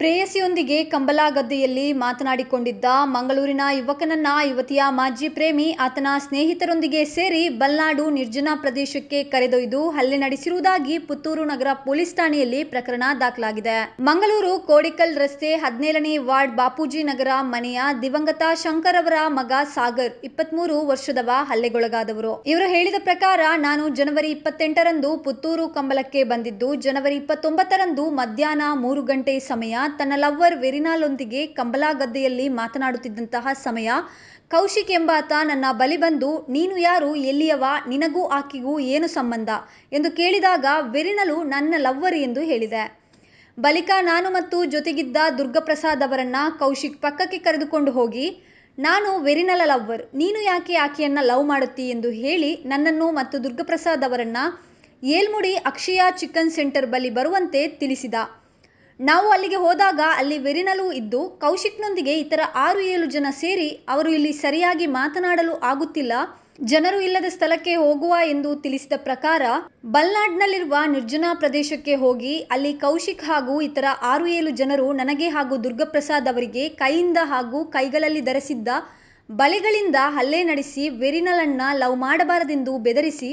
ಪ್ರೇಯಸಿಯೊಂದಿಗೆ ಕಂಬಲಗದ್ದೆಯಲ್ಲಿ ಮಾತನಾಡಿಕೊಂಡಿದ್ದ ಮಂಗಳೂರಿನ ಯುವಕನನ್ನ ಯುವತಿಯ ಮಾಜಿ ಪ್ರೇಮಿ ಆತನ ಸ್ನೇಹಿತರೊಂದಿಗೆ ಸೇರಿ ಬಲ್ನಾಡು ನಿರ್ಜನ ಪ್ರದೇಶಕ್ಕೆ ಕರೆದೊಯ್ದು ಹಲ್ಲೆ ನಡೆಸಿರುವುದಾಗಿ ಪುತ್ತೂರು ನಗರ ಪೊಲೀಸ್ ಠಾಣೆಯಲ್ಲಿ ಪ್ರಕರಣ ದಾಖಲಾಗಿದೆ ಮಂಗಳೂರು ಕೋಡಿಕಲ್ ರಸ್ತೆ ಹದಿನೇಳನೇ ವಾರ್ಡ್ ಬಾಪೂಜಿ ನಗರ ಮನೆಯ ದಿವಂಗತ ಶಂಕರ್ ಅವರ ಮಗ ಸಾಗರ್ ಇಪ್ಪತ್ಮೂರು ವರ್ಷದವ ಹಲ್ಲೆಗೊಳಗಾದವರು ಇವರು ಹೇಳಿದ ಪ್ರಕಾರ ನಾನು ಜನವರಿ ಇಪ್ಪತ್ತೆಂಟರಂದು ಪುತ್ತೂರು ಕಂಬಲಕ್ಕೆ ಬಂದಿದ್ದು ಜನವರಿ ಇಪ್ಪತ್ತೊಂಬತ್ತರಂದು ಮಧ್ಯಾಹ್ನ ಮೂರು ಗಂಟೆ ಸಮಯ ತನ್ನ ಲವ್ವರ್ ವೆರಿನಾಲೊಂದಿಗೆ ಗದ್ದೆಯಲ್ಲಿ ಮಾತನಾಡುತ್ತಿದ್ದಂತಹ ಸಮಯ ಕೌಶಿಕ್ ಎಂಬಾತ ನನ್ನ ಬಲಿ ಬಂದು ನೀನು ಯಾರು ಎಲ್ಲಿಯವ ನಿನಗೂ ಆಕೆಗೂ ಏನು ಸಂಬಂಧ ಎಂದು ಕೇಳಿದಾಗ ವೆರಿನಲು ನನ್ನ ಲವ್ವರ್ ಎಂದು ಹೇಳಿದೆ ಬಳಿಕ ನಾನು ಮತ್ತು ಜೊತೆಗಿದ್ದ ದುರ್ಗಪ್ರಸಾದ್ ಅವರನ್ನ ಕೌಶಿಕ್ ಪಕ್ಕಕ್ಕೆ ಕರೆದುಕೊಂಡು ಹೋಗಿ ನಾನು ವೆರಿನಲ ಲವ್ವರ್ ನೀನು ಯಾಕೆ ಆಕೆಯನ್ನ ಲವ್ ಮಾಡುತ್ತಿ ಎಂದು ಹೇಳಿ ನನ್ನನ್ನು ಮತ್ತು ದುರ್ಗಪ್ರಸಾದ್ ಅವರನ್ನ ಏಲ್ಮುಡಿ ಅಕ್ಷಯ ಚಿಕನ್ ಸೆಂಟರ್ ಬಳಿ ಬರುವಂತೆ ತಿಳಿಸಿದ ನಾವು ಅಲ್ಲಿಗೆ ಹೋದಾಗ ಅಲ್ಲಿ ವೆರಿನಲೂ ಇದ್ದು ಕೌಶಿಕ್ನೊಂದಿಗೆ ಇತರ ಆರು ಏಳು ಜನ ಸೇರಿ ಅವರು ಇಲ್ಲಿ ಸರಿಯಾಗಿ ಮಾತನಾಡಲು ಆಗುತ್ತಿಲ್ಲ ಜನರು ಇಲ್ಲದ ಸ್ಥಳಕ್ಕೆ ಹೋಗುವ ಎಂದು ತಿಳಿಸಿದ ಪ್ರಕಾರ ಬಲ್ನಾಡ್ನಲ್ಲಿರುವ ನಿರ್ಜನ ಪ್ರದೇಶಕ್ಕೆ ಹೋಗಿ ಅಲ್ಲಿ ಕೌಶಿಕ್ ಹಾಗೂ ಇತರ ಆರು ಏಳು ಜನರು ನನಗೆ ಹಾಗೂ ದುರ್ಗಪ್ರಸಾದ್ ಅವರಿಗೆ ಕೈಯಿಂದ ಹಾಗೂ ಕೈಗಳಲ್ಲಿ ಧರಿಸಿದ್ದ ಬಲೆಗಳಿಂದ ಹಲ್ಲೆ ನಡೆಸಿ ವೆರಿನಲನ್ನ ಲವ್ ಮಾಡಬಾರದೆಂದು ಬೆದರಿಸಿ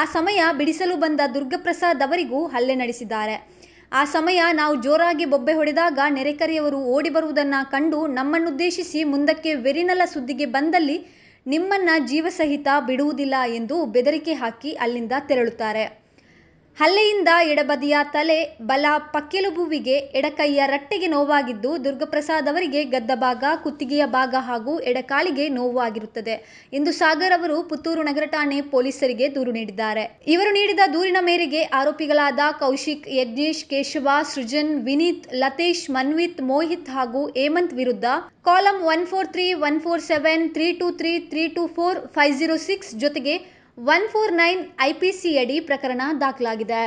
ಆ ಸಮಯ ಬಿಡಿಸಲು ಬಂದ ದುರ್ಗಪ್ರಸಾದ್ ಅವರಿಗೂ ಹಲ್ಲೆ ನಡೆಸಿದ್ದಾರೆ ಆ ಸಮಯ ನಾವು ಜೋರಾಗಿ ಬೊಬ್ಬೆ ಹೊಡೆದಾಗ ನೆರೆಕರೆಯವರು ಓಡಿ ಬರುವುದನ್ನು ಕಂಡು ನಮ್ಮನ್ನುದ್ದೇಶಿಸಿ ಮುಂದಕ್ಕೆ ವೆರಿನಲ ಸುದ್ದಿಗೆ ಬಂದಲ್ಲಿ ನಿಮ್ಮನ್ನ ಜೀವಸಹಿತ ಬಿಡುವುದಿಲ್ಲ ಎಂದು ಬೆದರಿಕೆ ಹಾಕಿ ಅಲ್ಲಿಂದ ತೆರಳುತ್ತಾರೆ ಹಲ್ಲೆಯಿಂದ ಎಡಬದಿಯ ತಲೆ, ಬಲ ಪಕ್ಕೆಲುಬುವಿಗೆ, ಎಡಕೈಯ ರಟ್ಟೆಗೆ ನೋವಾಗಿದ್ದು, ದುರ್ಗಾಪ್ರಸಾದ್ ಅವರಿಗೆ ಗದ್ದ ಭಾಗ, ಕುತ್ತಿಗೆಯ ಭಾಗ ಹಾಗೂ ಎಡಕಾಲಿಗೆ ನೋವು ಆಗಿರುತ್ತದೆ ಎಂದು ಸಾಗರ್ ಅವರು ಪುತ್ತೂರು ನಗರ ಠಾಣೆ ಪೊಲೀಸರಿಗೆ ದೂರು ನೀಡಿದ್ದಾರೆ. ಇವರು ನೀಡಿದ ದೂರಿನ ಮೇರೆಗೆ ಆರೋಪಿಗಳಾದ ಕೌಶಿಕ್, ಯಜ್ಞೇಶ್, ಕೇಶವ, ಸೃಜನ್, ವಿನೀತ್, ಲತೇಶ್, ಮನ್ವಿತ್, ಮೋಹಿತ್ ಹಾಗೂ ಹೇಮಂತ್ ವಿರುದ್ಧ column one four three, one four seven, three two three, three two four, five zero six ಜೊತೆಗೆ one four nine I P ಪ್ರಕರಣ ದಾಖಲಾಗಿದೆ